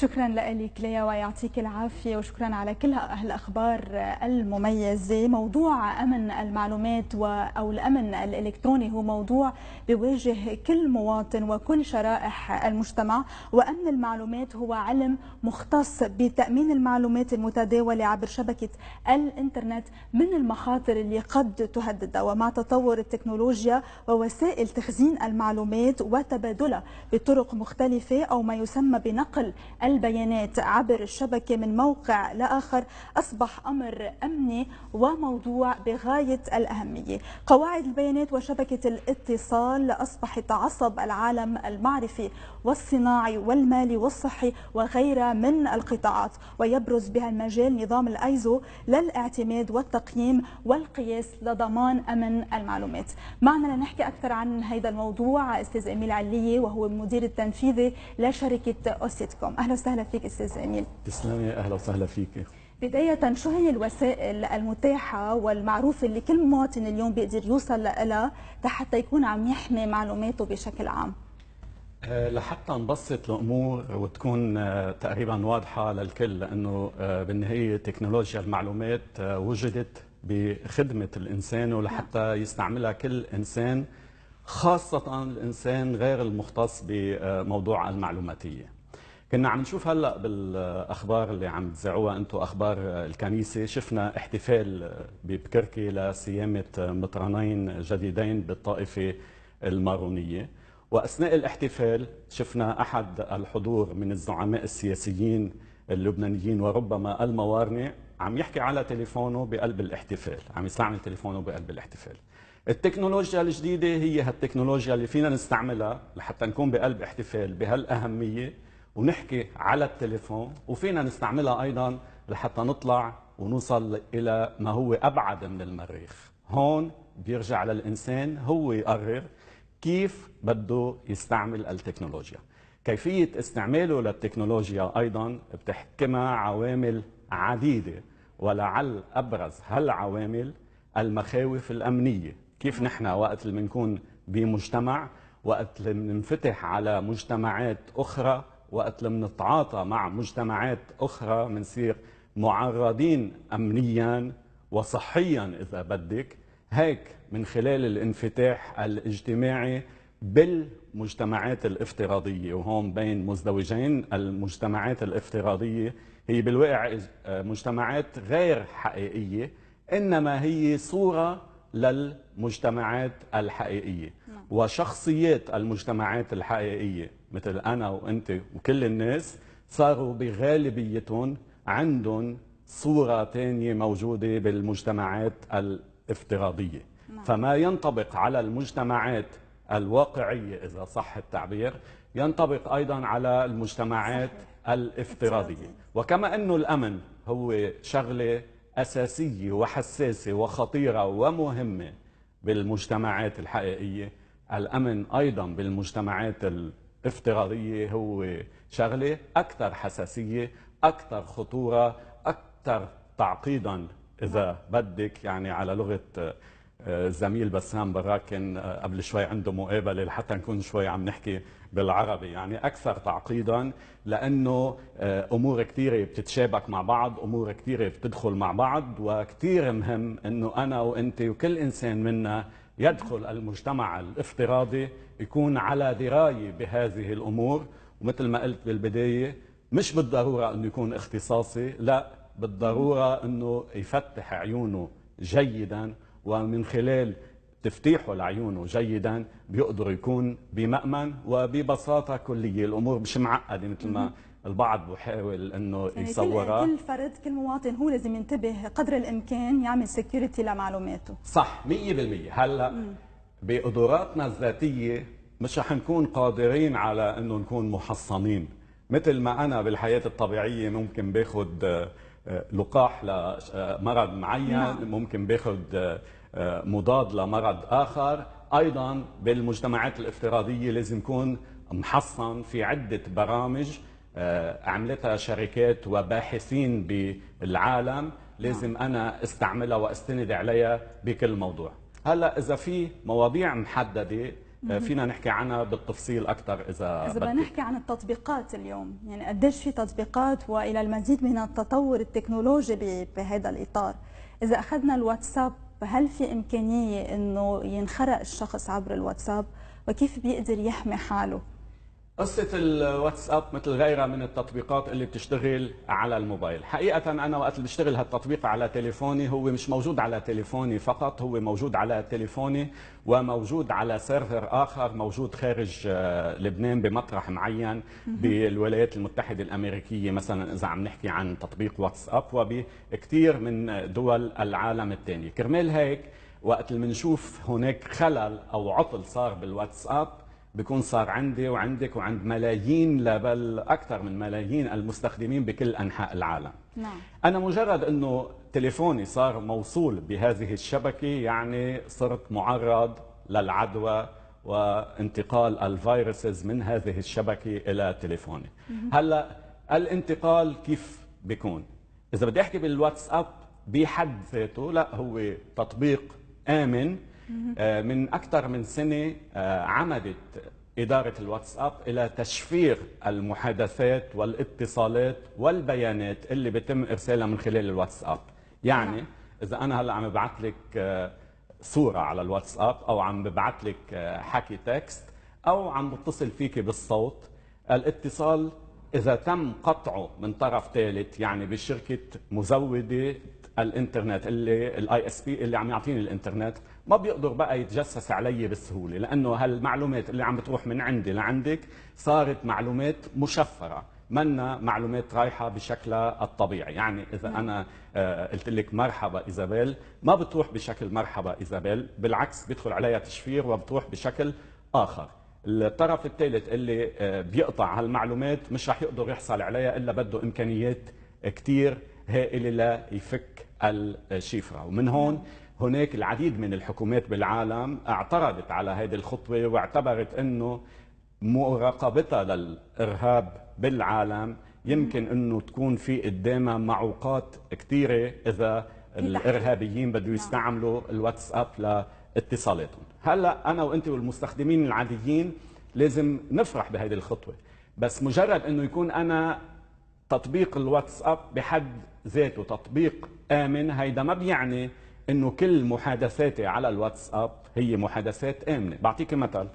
شكرا لك ليا ويعطيك العافية وشكرا على كل هالأخبار المميزة موضوع أمن المعلومات و أو الأمن الإلكتروني هو موضوع بيواجه كل مواطن وكل شرائح المجتمع وأمن المعلومات هو علم مختص بتأمين المعلومات المتداولة عبر شبكة الإنترنت من المخاطر اللي قد تهددها ومع تطور التكنولوجيا ووسائل تخزين المعلومات وتبادلها بطرق مختلفة أو ما يسمى بنقل البيانات عبر الشبكة من موقع لآخر أصبح أمر أمني وموضوع بغاية الأهمية قواعد البيانات وشبكة الاتصال أصبحت عصب العالم المعرفي والصناعي والمالي والصحي وغيرها من القطاعات ويبرز بها المجال نظام الأيزو للاعتماد والتقييم والقياس لضمان أمن المعلومات معنا لنحكي أكثر عن هذا الموضوع أستاذ إميل علية وهو المدير التنفيذي لشركة أوسيتكوم أهلا وسهلا فيك استاذ امين تسلمي اهلا وسهلا فيك بداية شو هي الوسائل المتاحة والمعروفة اللي كل مواطن اليوم بيقدر يوصل لها حتى يكون عم يحمي معلوماته بشكل عام؟ آه، لحتى نبسط الامور وتكون آه، تقريبا واضحه للكل لانه آه، بالنهايه تكنولوجيا المعلومات وجدت بخدمه الانسان ولحتى نعم. يستعملها كل انسان خاصه الانسان غير المختص بموضوع المعلوماتيه. كنا عم نشوف هلا بالاخبار اللي عم تذاعوها انتم اخبار الكنيسه شفنا احتفال ببكركي لصيامه مطرانين جديدين بالطائفه المارونيه واثناء الاحتفال شفنا احد الحضور من الزعماء السياسيين اللبنانيين وربما الموارنه عم يحكي على تليفونه بقلب الاحتفال عم يستعمل تليفونه بقلب الاحتفال التكنولوجيا الجديدة هي هالتكنولوجيا اللي فينا نستعملها لحتى نكون بقلب احتفال بهالأهمية ونحكي على التليفون وفينا نستعملها أيضا لحتى نطلع ونوصل إلى ما هو أبعد من المريخ هون بيرجع للإنسان هو يقرر كيف بده يستعمل التكنولوجيا كيفية استعماله للتكنولوجيا أيضا بتحكمها عوامل عديدة ولعل أبرز هالعوامل المخاوف الأمنية كيف نحن وقت اللي بنكون بمجتمع وقت اللي بننفتح على مجتمعات أخرى وقت لم نتعاطى مع مجتمعات أخرى منصير معرضين أمنيا وصحيا إذا بدك هيك من خلال الانفتاح الاجتماعي بالمجتمعات الافتراضية وهون بين مزدوجين المجتمعات الافتراضية هي بالواقع مجتمعات غير حقيقية إنما هي صورة للمجتمعات الحقيقية نعم. وشخصيات المجتمعات الحقيقية مثل أنا وأنت وكل الناس صاروا بغالبيتهم عندهم صورة تانية موجودة بالمجتمعات الافتراضية نعم. فما ينطبق على المجتمعات الواقعية إذا صح التعبير ينطبق أيضا على المجتمعات صحيح. الافتراضية وكما أنه الأمن هو شغلة أساسية وحساسة وخطيرة ومهمة بالمجتمعات الحقيقية الأمن أيضا بالمجتمعات الافتراضية هو شغلة أكثر حساسية أكثر خطورة أكثر تعقيدا إذا بدك يعني على لغة زميل بسام براكن آه، قبل شوي عنده مقابله لحتى نكون شوي عم نحكي بالعربي يعني اكثر تعقيدا لانه آه، امور كثيره بتتشابك مع بعض امور كثيره بتدخل مع بعض وكثير مهم انه انا وانت وكل انسان منا يدخل المجتمع الافتراضي يكون على درايه بهذه الامور ومثل ما قلت بالبدايه مش بالضروره انه يكون اختصاصي لا بالضروره انه يفتح عيونه جيدا ومن خلال تفتيحه لعيونه جيدا بيقدر يكون بمأمن وببساطة كلية الأمور مش معقدة مثل ما البعض بحاول انه يعني يصورها كل فرد كل مواطن هو لازم ينتبه قدر الامكان يعمل سكيورتي لمعلوماته صح 100% هلا بقدراتنا الذاتيه مش رح نكون قادرين على انه نكون محصنين مثل ما انا بالحياه الطبيعيه ممكن باخذ آه، آه، لقاح لمرض معين نعم. ممكن باخذ آه، مضاد لمرض آخر أيضا بالمجتمعات الافتراضية لازم يكون محصن في عدة برامج آه، عملتها شركات وباحثين بالعالم نعم. لازم أنا استعملها واستند عليها بكل موضوع هلا إذا في مواضيع محددة آه، فينا نحكي عنها بالتفصيل اكثر اذا اذا بدنا نحكي عن التطبيقات اليوم يعني قديش في تطبيقات والى المزيد من التطور التكنولوجي بهذا الاطار اذا اخذنا الواتساب فهل في إمكانية أنه ينخرق الشخص عبر الواتساب وكيف بيقدر يحمي حاله قصة الواتساب مثل غيرها من التطبيقات اللي بتشتغل على الموبايل حقيقة أنا وقت اللي بشتغل هالتطبيق على تليفوني هو مش موجود على تليفوني فقط هو موجود على تليفوني وموجود على سيرفر آخر موجود خارج آه، لبنان بمطرح معين بالولايات المتحدة الأمريكية مثلا إذا عم نحكي عن تطبيق واتساب وبكثير من دول العالم الثاني كرمال هيك وقت اللي بنشوف هناك خلل أو عطل صار بالواتساب بيكون صار عندي وعندك وعند ملايين لا بل اكثر من ملايين المستخدمين بكل انحاء العالم نعم. انا مجرد انه تليفوني صار موصول بهذه الشبكه يعني صرت معرض للعدوى وانتقال الفيروسز من هذه الشبكه الى تليفوني هلا الانتقال كيف بيكون اذا بدي احكي بالواتساب بحد ذاته لا هو تطبيق امن آه، من أكثر من سنة آه، عمدت إدارة الواتساب إلى تشفير المحادثات والاتصالات والبيانات اللي بتم إرسالها من خلال الواتساب يعني نعم. إذا أنا هلأ عم ببعث لك آه، صورة على الواتساب أو عم ببعث لك حكي تكست أو عم بتصل فيك بالصوت الاتصال إذا تم قطعه من طرف ثالث يعني بشركة مزودة الانترنت اللي الاي اس بي اللي عم يعطيني الانترنت ما بيقدر بقى يتجسس علي بسهوله لانه هالمعلومات اللي عم بتروح من عندي لعندك صارت معلومات مشفره منا معلومات رايحه بشكلها الطبيعي يعني اذا انا آه، قلت لك مرحبا ايزابيل ما بتروح بشكل مرحبا ايزابيل بالعكس بيدخل عليها تشفير وبتروح بشكل اخر الطرف الثالث اللي آه، بيقطع هالمعلومات مش رح يقدر يحصل عليها الا بده امكانيات كتير هائله ليفك الشفرة ومن هون هناك العديد من الحكومات بالعالم اعترضت على هذه الخطوة واعتبرت أنه مراقبتها للإرهاب بالعالم يمكن أنه تكون في قدامها معوقات كثيرة إذا الإرهابيين بدوا نعم. يستعملوا الواتساب لاتصالاتهم هلأ أنا وأنت والمستخدمين العاديين لازم نفرح بهذه الخطوة بس مجرد أنه يكون أنا تطبيق الواتساب بحد ذاته تطبيق امن هيدا ما بيعني انه كل محادثاتي على الواتساب هي محادثات امنه بعطيك مثل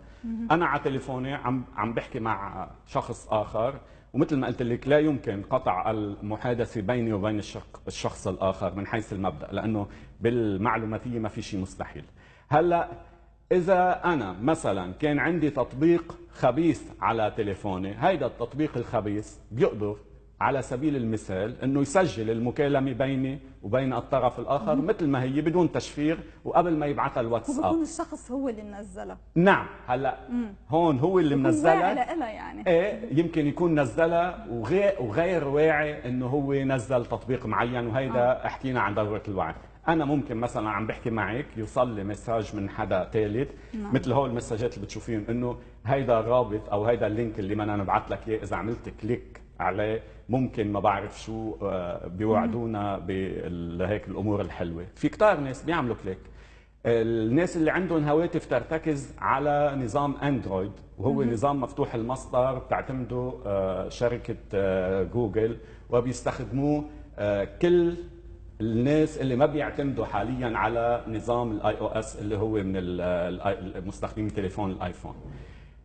انا على تليفوني عم عم بحكي مع شخص اخر ومثل ما قلت لك لا يمكن قطع المحادثه بيني وبين الشخص الاخر من حيث المبدا لانه بالمعلوماتيه ما في شيء مستحيل هلا اذا انا مثلا كان عندي تطبيق خبيث على تليفوني هيدا التطبيق الخبيث بيقدر على سبيل المثال انه يسجل المكالمه بيني وبين الطرف الاخر مم. مثل ما هي بدون تشفير وقبل ما يبعثها الواتساب وبكون الشخص هو اللي منزلها نعم هلا مم. هون هو اللي منزلها يعني ايه يمكن يكون نزلها وغير وغير واعي انه هو نزل تطبيق معين وهيدا آه. حكينا عن ضروره الوعي انا ممكن مثلا عم بحكي معك يوصل لي مساج من حدا ثالث نعم. مثل هول المساجات اللي بتشوفيهم انه هيدا الرابط او هيدا اللينك اللي ما انا بعت لك اياه اذا عملت كليك عليه ممكن ما بعرف شو آه، بيوعدونا بهيك الامور الحلوه في كتار ناس بيعملوا كليك الناس اللي عندهم هواتف ترتكز على نظام اندرويد وهو نظام مفتوح المصدر بتعتمده آه، شركه آه، جوجل وبيستخدموه كل الناس اللي ما بيعتمدوا حاليا على نظام الاي او اس اللي هو من مستخدمي تليفون الايفون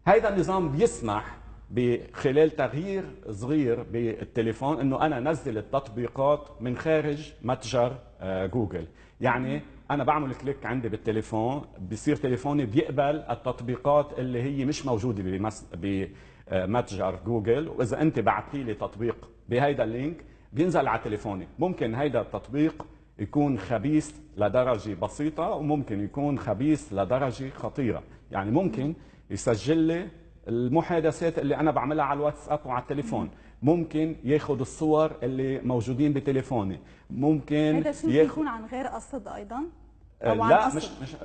هذا النظام بيسمح بخلال تغيير صغير بالتليفون انه انا انزل التطبيقات من خارج متجر آه، جوجل يعني انا بعمل كليك عندي بالتليفون بصير تليفوني بيقبل التطبيقات اللي هي مش موجوده بمس... بمتجر جوجل واذا انت بعتي لي تطبيق بهيدا اللينك بينزل على تليفوني ممكن هيدا التطبيق يكون خبيث لدرجه بسيطه وممكن يكون خبيث لدرجه خطيره يعني ممكن يسجل لي المحادثات اللي انا بعملها على الواتساب وعلى التليفون ممكن ياخذ الصور اللي موجودين بتليفوني ممكن هذا شيء يكون عن غير قصد ايضا آه، لا مش مش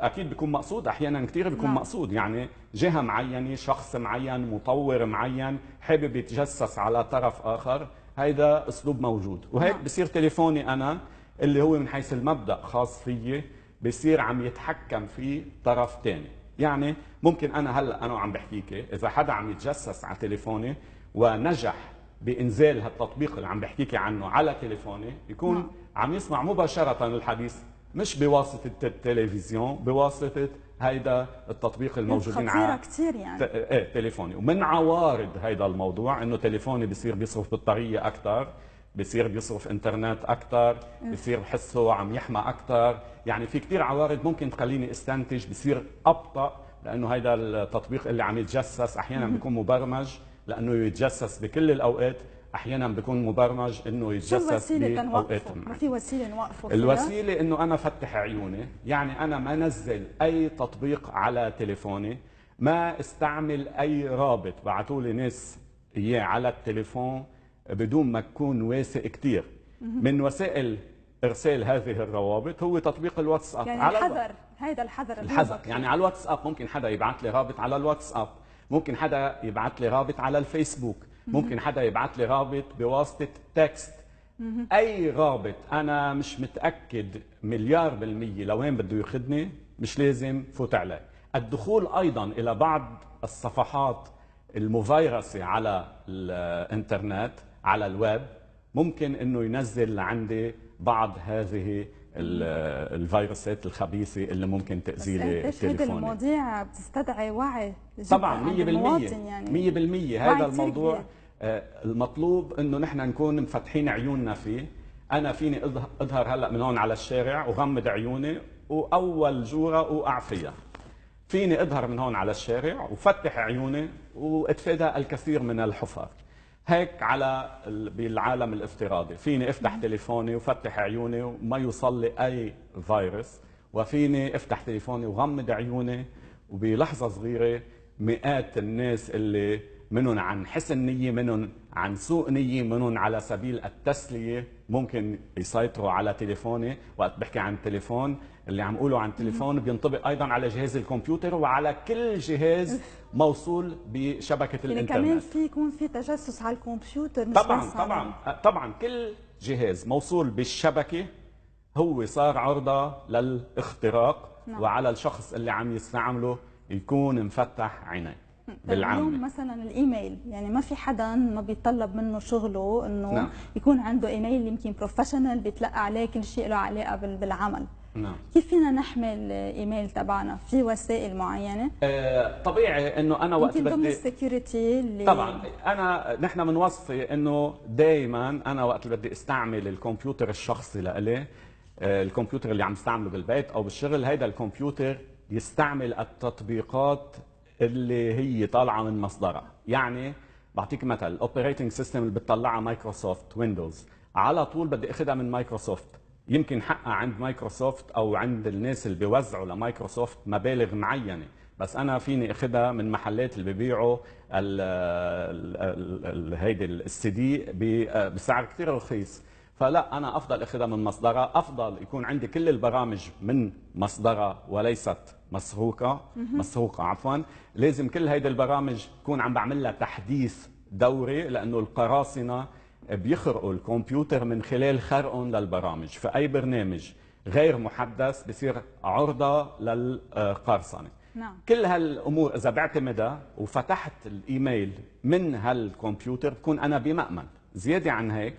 اكيد بيكون مقصود احيانا كثير بيكون نعم. مقصود يعني جهه معينه شخص معين مطور معين حابب يتجسس على طرف اخر هيدا اسلوب موجود وهيك نعم. بصير تليفوني انا اللي هو من حيث المبدا خاص فيي بصير عم يتحكم فيه طرف ثاني يعني ممكن انا هلا انا عم بحكيك اذا حدا عم يتجسس على تليفوني ونجح بانزال هالتطبيق اللي عم بحكيك عنه على تليفوني يكون نعم. عم يسمع مباشره الحديث مش بواسطه التلفزيون بواسطه هيدا التطبيق الموجودين على خطيره كثير يعني ت... ايه تليفوني ومن عوارض هيدا الموضوع انه تليفوني بصير بيصرف بطاريه اكثر بصير بيصرف انترنت اكثر بصير بحسه عم يحمى اكثر يعني في كثير عوارض ممكن تخليني استنتج بصير ابطا لانه هيدا التطبيق اللي عم يتجسس احيانا بيكون مبرمج لانه يتجسس بكل الاوقات احيانا بيكون مبرمج انه يتجسس باوقات ما في وسيله نوقفه الوسيله انه انا فتح عيوني يعني انا ما نزل اي تطبيق على تليفوني ما استعمل اي رابط بعثوا لي ناس اياه على التليفون بدون ما تكون واثق كتير من وسائل ارسال هذه الروابط هو تطبيق الواتساب يعني على الحذر هذا الحذر الحذر يعني على الواتساب ممكن حدا يبعث لي رابط على الواتساب ممكن حدا يبعث لي رابط على الفيسبوك ممكن حدا يبعث لي رابط بواسطه تكست اي رابط انا مش متاكد مليار بالميه لوين بده ياخذني مش لازم فوت عليه الدخول ايضا الى بعض الصفحات المفيرسه على الانترنت على الويب ممكن انه ينزل لعندي بعض هذه الفيروسات الخبيثه اللي ممكن تاذي لي تليفوني اكيد المواضيع بتستدعي وعي طبعا 100% يعني 100% هذا الموضوع آه المطلوب انه نحن نكون مفتحين عيوننا فيه انا فيني اظهر هلا من هون على الشارع وغمض عيوني واول جوره اوقع فيها فيني اظهر من هون على الشارع وفتح عيوني واتفادى الكثير من الحفر هيك على بالعالم الافتراضي فيني افتح تليفوني وفتح عيوني وما يوصل لي اي فيروس وفيني افتح تليفوني وغمض عيوني وبلحظه صغيره مئات الناس اللي منهم عن حسن نيه منهم عن سوء نيه منهم على سبيل التسليه ممكن يسيطروا على تليفوني وقت بحكي عن تليفون اللي عم قوله عن التليفون بينطبق ايضا على جهاز الكمبيوتر وعلى كل جهاز موصول بشبكه يعني الانترنت يعني كمان في يكون في تجسس على الكمبيوتر مش طبعا طبعا طبعا كل جهاز موصول بالشبكه هو صار عرضه للاختراق نعم. وعلى الشخص اللي عم يستعمله يكون مفتح عينيه طيب بالعمل اليوم مثلا الايميل يعني ما في حدا ما بيتطلب منه شغله انه نعم. يكون عنده ايميل يمكن بروفيشنال بيتلقى عليه كل شيء له علاقه بالعمل نعم كيف فينا نحمي الايميل تبعنا في وسائل معينه آه، طبيعي انه انا وقت بدي ضمن السكيورتي اللي طبعا انا نحن من وصفي انه دائما انا وقت بدي استعمل الكمبيوتر الشخصي لإلي آه، الكمبيوتر اللي عم استعمله بالبيت او بالشغل هيدا الكمبيوتر يستعمل التطبيقات اللي هي طالعه من مصدرها يعني بعطيك مثل الاوبريتنج سيستم اللي بتطلعها مايكروسوفت ويندوز على طول بدي اخذها من مايكروسوفت يمكن حقها عند مايكروسوفت او عند الناس اللي بيوزعوا لمايكروسوفت مبالغ معينه بس انا فيني اخذها من محلات اللي ببيعوا هيدي السي دي بسعر كثير رخيص فلا انا افضل اخذها من مصدرها افضل يكون عندي كل البرامج من مصدرها وليست مسروقه مسروقه عفوا لازم كل هيدي البرامج تكون عم بعمل لها تحديث دوري لانه القراصنه بيخرقوا الكمبيوتر من خلال خرقهم للبرامج فأي برنامج غير محدث بصير عرضة للقرصنة نعم. كل هالأمور إذا بعتمدها وفتحت الإيميل من هالكمبيوتر بكون أنا بمأمن زيادة عن هيك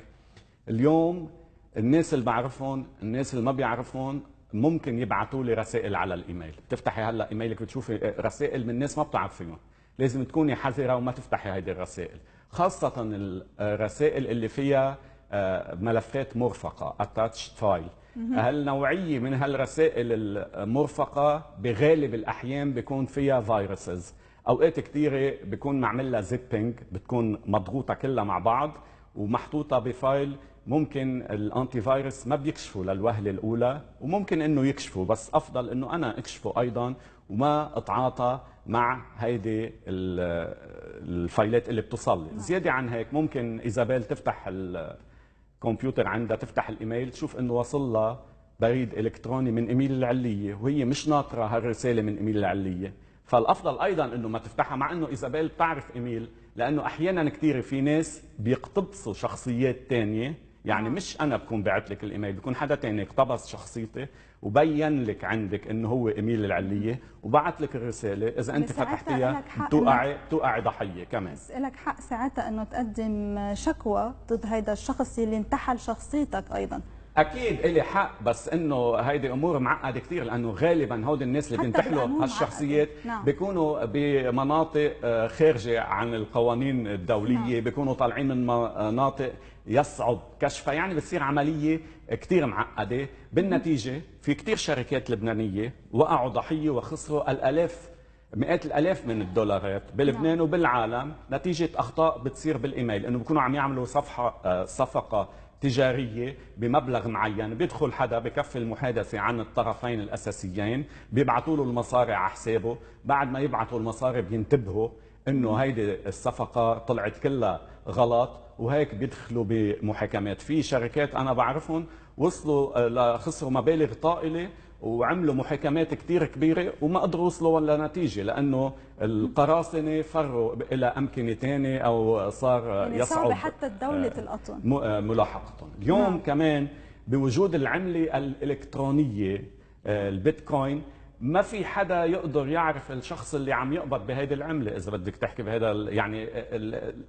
اليوم الناس اللي بعرفهم الناس اللي ما بيعرفهم ممكن يبعثوا لي رسائل على الايميل بتفتحي هلا ايميلك بتشوفي رسائل من ناس ما بتعرفيهم لازم تكوني حذره وما تفتحي هيدي الرسائل خاصة آه، الرسائل اللي فيها آه، ملفات مرفقة اتاتش فايل هل نوعية من هالرسائل المرفقة بغالب الأحيان بيكون فيها فيروسز أوقات كثيرة بيكون معمل لها زيبينج بتكون مضغوطة كلها مع بعض ومحطوطة بفايل ممكن الانتي فايروس ما بيكشفوا للوهله الاولى وممكن انه يكشفوا بس افضل انه انا اكشفه ايضا وما اتعاطى مع هيدي الفايلات اللي بتوصل لي نعم. زياده عن هيك ممكن ايزابيل تفتح الكمبيوتر عندها تفتح الايميل تشوف انه وصل لها بريد الكتروني من ايميل العليه وهي مش ناطره هالرساله من ايميل العليه فالافضل ايضا انه ما تفتحها مع انه ايزابيل بتعرف ايميل لانه احيانا كثير في ناس بيقتبسوا شخصيات ثانيه يعني نعم. مش انا بكون بعت لك الايميل بكون حدا تاني اقتبس شخصيتي وبين لك عندك انه هو اميل العليه وبعت لك الرساله اذا انت فتحتيها بتوقعي بتوقعي ضحيه كمان بس لك حق ساعتها انه تقدم شكوى ضد هيدا الشخص اللي انتحل شخصيتك ايضا اكيد الي حق بس انه هيدي امور معقده كثير لانه غالبا هود الناس اللي بينتحلوا هالشخصيات نعم. بيكونوا بمناطق آه، خارجه عن القوانين الدوليه نعم. بيكونوا طالعين من مناطق يصعب كشفها يعني بتصير عمليه كثير معقده بالنتيجه في كثير شركات لبنانيه وقعوا ضحيه وخسروا الالاف مئات الالاف من الدولارات بلبنان نعم. وبالعالم نتيجه اخطاء بتصير بالايميل انه بيكونوا عم يعملوا صفحه آه، صفقه تجارية بمبلغ معين بيدخل حدا بكفي المحادثة عن الطرفين الأساسيين بيبعثوا له المصاري على حسابه بعد ما يبعثوا المصاري بينتبهوا انه نعم. هيدي الصفقة طلعت كلها غلط وهيك بيدخلوا بمحاكمات في شركات أنا بعرفهم وصلوا آه، لخسروا مبالغ طائلة وعملوا محاكمات كثير كبيره وما قدروا يوصلوا لنتيجه لانه القراصنه فروا الى امكنه ثانيه او صار يعني يصعب صعب حتى دوله الاطن آه، آه، ملاحقتهم اليوم نعم. كمان بوجود العمله الالكترونيه آه، البيتكوين ما في حدا يقدر يعرف الشخص اللي عم يقبض بهيدي العمله اذا بدك تحكي بهذا يعني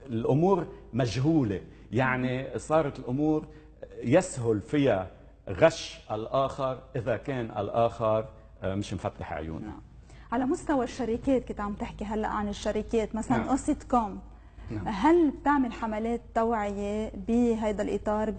الامور مجهوله يعني صارت الامور يسهل فيها غش الاخر اذا كان الاخر آه، مش مفتح عيونه نعم. على مستوى الشركات كنت عم تحكي هلا عن الشركات مثلا نعم. اوسيت كوم نعم. هل بتعمل حملات توعيه بهذا الاطار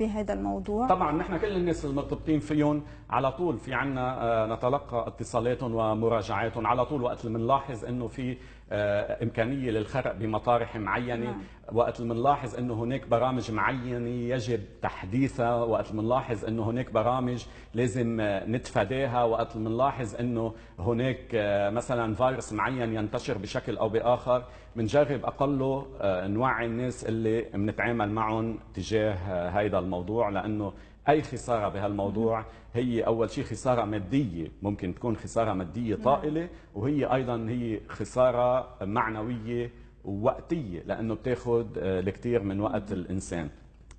بهذا الموضوع؟ طبعا نحن كل الناس المرتبطين فيهم على طول في عنا آه، نتلقى اتصالاتهم ومراجعاتهم على طول وقت اللي بنلاحظ انه في آه، امكانيه للخرق بمطارح معينه نعم. وقت بنلاحظ انه هناك برامج معينه يجب تحديثها وقت بنلاحظ انه هناك برامج لازم نتفاداها وقت بنلاحظ انه هناك آه، مثلا فيروس معين ينتشر بشكل او باخر بنجرب اقله آه، نوعي الناس اللي بنتعامل معهم تجاه هذا الموضوع لانه أي خسارة بهالموضوع هي أول شيء خسارة مادية ممكن تكون خسارة مادية نعم. طائلة وهي أيضا هي خسارة معنوية ووقتية لأنه بتاخد الكثير آه، من وقت نعم. الإنسان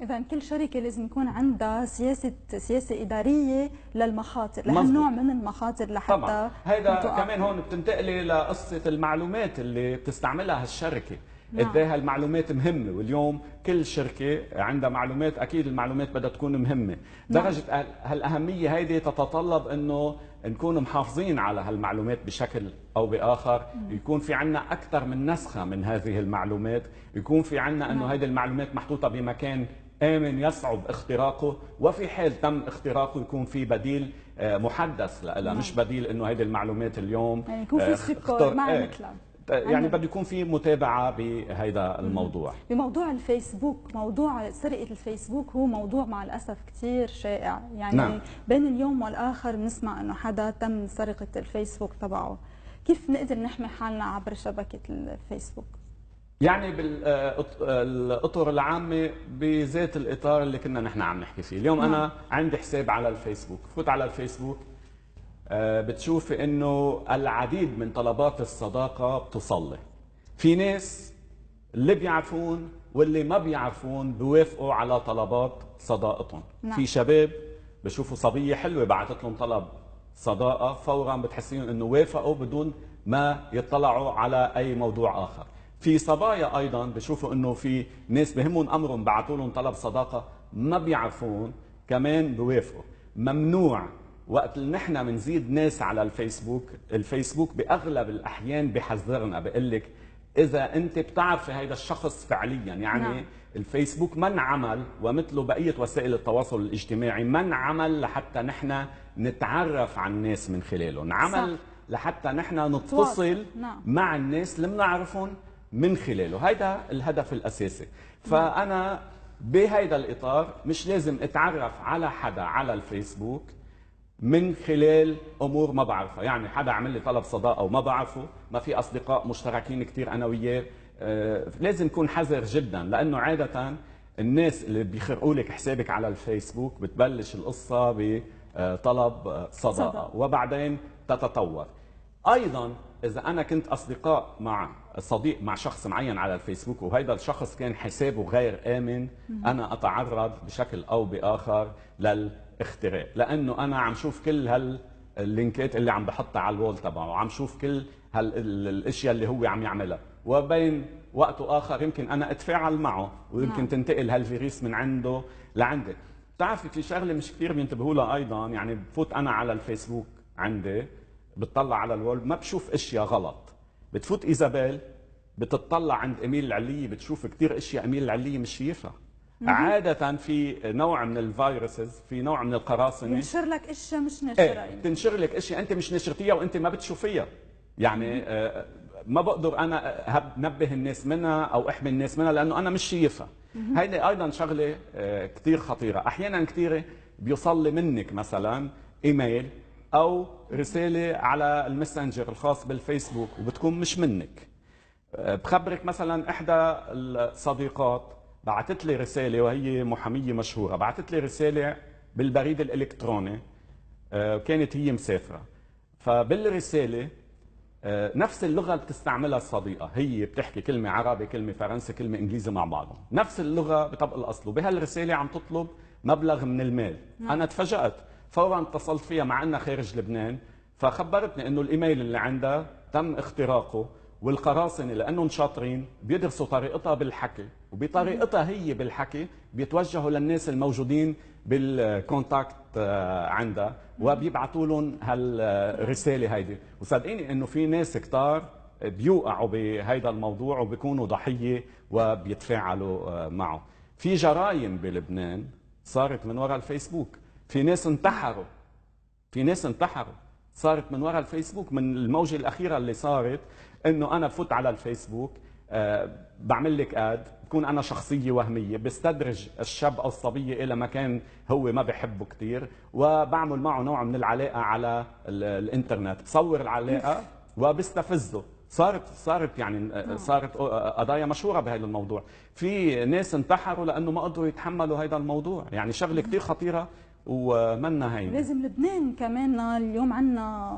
إذا كل شركة لازم يكون عندها سياسة سياسة إدارية للمخاطر لهالنوع من المخاطر لحتى طبعا هذا كمان هون بتنتقلي لقصة المعلومات اللي بتستعملها هالشركة قديه نعم. المعلومات هالمعلومات مهمه واليوم كل شركه عندها معلومات اكيد المعلومات بدها تكون مهمه نعم. درجه هالاهميه هيدي تتطلب انه نكون محافظين على هالمعلومات بشكل او باخر نعم. يكون في عنا اكثر من نسخه من هذه المعلومات يكون في عنا انه هذه المعلومات محطوطه بمكان آمن يصعب اختراقه وفي حال تم اختراقه يكون في بديل آه، محدث لا مش بديل انه هيدي المعلومات اليوم يعني يكون في آه، سكور ما المكلب إيه. يعني بده يكون في متابعه بهذا الموضوع بموضوع الفيسبوك موضوع سرقه الفيسبوك هو موضوع مع الاسف كثير شائع يعني نعم. بين اليوم والاخر بنسمع انه حدا تم سرقه الفيسبوك تبعه كيف نقدر نحمي حالنا عبر شبكه الفيسبوك يعني بالاطر العامه بذات الاطار اللي كنا نحن عم نحكي فيه اليوم انا نعم. عندي حساب على الفيسبوك فوت على الفيسبوك آه، بتشوف انه العديد من طلبات الصداقه بتصلي في ناس اللي بيعرفون واللي ما بيعرفون بيوافقوا على طلبات صداقتهم نعم. في شباب بشوفوا صبيه حلوه بعثت لهم طلب صداقه فورا بتحسين انه وافقوا بدون ما يطلعوا على اي موضوع اخر في صبايا ايضا بشوفوا انه في ناس بهمهم امرهم بعثوا لهم طلب صداقه ما بيعرفون كمان بيوافقوا ممنوع وقت اللي نحن بنزيد ناس على الفيسبوك الفيسبوك باغلب الاحيان بحذرنا بقول لك اذا انت بتعرفي هيدا الشخص فعليا يعني نعم. الفيسبوك ما انعمل ومثله بقيه وسائل التواصل الاجتماعي ما انعمل لحتى نحن نتعرف على الناس من خلاله انعمل لحتى نحن نتصل نعم. مع الناس اللي بنعرفهم من خلاله هيدا الهدف الاساسي نعم. فانا بهيدا الاطار مش لازم اتعرف على حدا على الفيسبوك من خلال امور ما بعرفها يعني حدا عمل لي طلب صداقه وما بعرفه ما في اصدقاء مشتركين كثير انا وياه آه، لازم نكون حذر جدا لانه عاده الناس اللي بيخرقوا لك حسابك على الفيسبوك بتبلش القصه بطلب صداقه وبعدين تتطور ايضا اذا انا كنت اصدقاء مع صديق مع شخص معين على الفيسبوك وهيدا الشخص كان حسابه غير امن انا اتعرض بشكل او باخر لل اختراق لانه انا عم شوف كل هاللينكات اللي عم بحطها على الوول تبعه عم شوف كل هالاشياء اللي هو عم يعملها وبين وقت اخر يمكن انا اتفاعل معه ويمكن نعم. تنتقل هالفيروس من عنده لعندي بتعرفي في شغله مش كثير بينتبهوا لها ايضا يعني بفوت انا على الفيسبوك عندي بتطلع على الوول ما بشوف اشياء غلط بتفوت ايزابيل بتطلع عند اميل العلي بتشوف كثير اشياء اميل العلي مش شايفها عادة في نوع من الفيروسز في نوع من القراصنة تنشر لك اشياء مش إيه، ناشرة ايه يعني. تنشر لك اشياء انت مش نشرتيها وانت ما بتشوفيها يعني آه، ما بقدر انا نبه الناس منها او احمي الناس منها لانه انا مش شايفها هيدي ايضا شغله آه، كثير خطيره احيانا كثير بيوصل لي منك مثلا ايميل او رساله على المسنجر الخاص بالفيسبوك وبتكون مش منك آه، بخبرك مثلا احدى الصديقات بعثت لي رساله وهي محاميه مشهوره بعثت لي رساله بالبريد الالكتروني وكانت آه، هي مسافره فبالرساله آه، نفس اللغه اللي بتستعملها الصديقه هي بتحكي كلمه عربي كلمه فرنسي كلمه انجليزي مع بعضهم نفس اللغه بطبق الاصل وبهالرساله عم تطلب مبلغ من المال نعم. انا تفاجات فورا اتصلت فيها مع انها خارج لبنان فخبرتني انه الايميل اللي عندها تم اختراقه والقراصنه لانهم شاطرين بيدرسوا طريقتها بالحكي وبطريقتها هي بالحكي بيتوجهوا للناس الموجودين بالكونتاكت آه، عندها وبيبعثوا لهم هالرساله هيدي وصدقيني انه في ناس كتار بيوقعوا بهيدا الموضوع وبيكونوا ضحيه وبيتفاعلوا آه، معه في جرائم بلبنان صارت من وراء الفيسبوك في ناس انتحروا في ناس انتحروا صارت من وراء الفيسبوك من الموجه الاخيره اللي صارت انه انا فوت على الفيسبوك أه بعمل لك اد بكون انا شخصيه وهميه بستدرج الشاب او الصبيه الى مكان هو ما بحبه كثير وبعمل معه نوع من العلاقه على الانترنت بصور العلاقه وبستفزه صارت صارت يعني آه، آه. صارت آه، قضايا مشهوره بهذا الموضوع في ناس انتحروا لانه ما قدروا يتحملوا هذا الموضوع يعني شغله كثير خطيره ومنا هين لازم لبنان كمان اليوم عندنا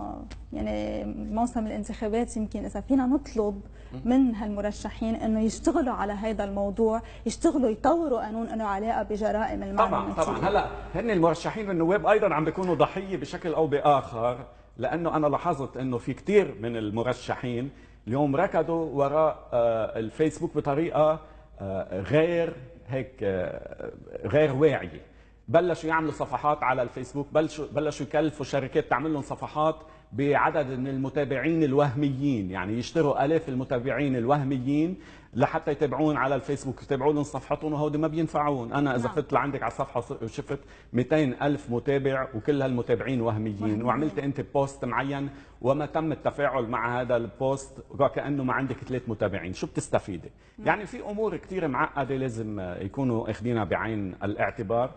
يعني موسم الانتخابات يمكن اذا فينا نطلب من هالمرشحين انه يشتغلوا على هذا الموضوع، يشتغلوا يطوروا قانون انه علاقه بجرائم المعلومات طبعا طبعا هلا هن المرشحين النواب ايضا عم بيكونوا ضحيه بشكل او باخر لانه انا لاحظت انه في كثير من المرشحين اليوم ركضوا وراء آه، الفيسبوك بطريقه آه، غير هيك آه، غير واعيه بلشوا يعملوا صفحات على الفيسبوك بلشوا بلشوا يكلفوا شركات تعمل لهم صفحات بعدد من المتابعين الوهميين يعني يشتروا الاف المتابعين الوهميين لحتى يتابعون على الفيسبوك يتابعون لهم صفحتهم وهودي ما بينفعون انا اذا فتت نعم. لعندك على الصفحه وشفت 200 الف متابع وكل هالمتابعين وهميين وعملت انت بوست معين وما تم التفاعل مع هذا البوست وكانه ما عندك ثلاث متابعين شو بتستفيدي نعم. يعني في امور كثير معقده لازم يكونوا اخذينها بعين الاعتبار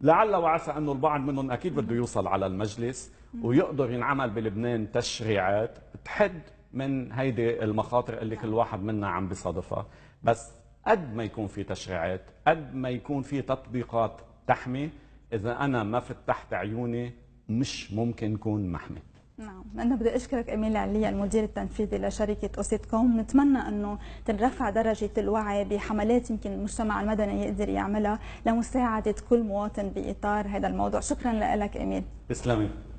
لعل وعسى انه البعض منهم اكيد بده يوصل على المجلس ويقدر ينعمل بلبنان تشريعات تحد من هيدي المخاطر اللي كل واحد منا عم بيصادفها بس قد ما يكون في تشريعات قد ما يكون في تطبيقات تحمي اذا انا ما فتحت عيوني مش ممكن كون محمي نعم انا بدي اشكرك اميل علي المدير التنفيذي لشركه اوسيت كوم نتمنى انه تنرفع درجه الوعي بحملات يمكن المجتمع المدني يقدر يعملها لمساعده كل مواطن باطار هذا الموضوع شكرا لك اميل تسلمي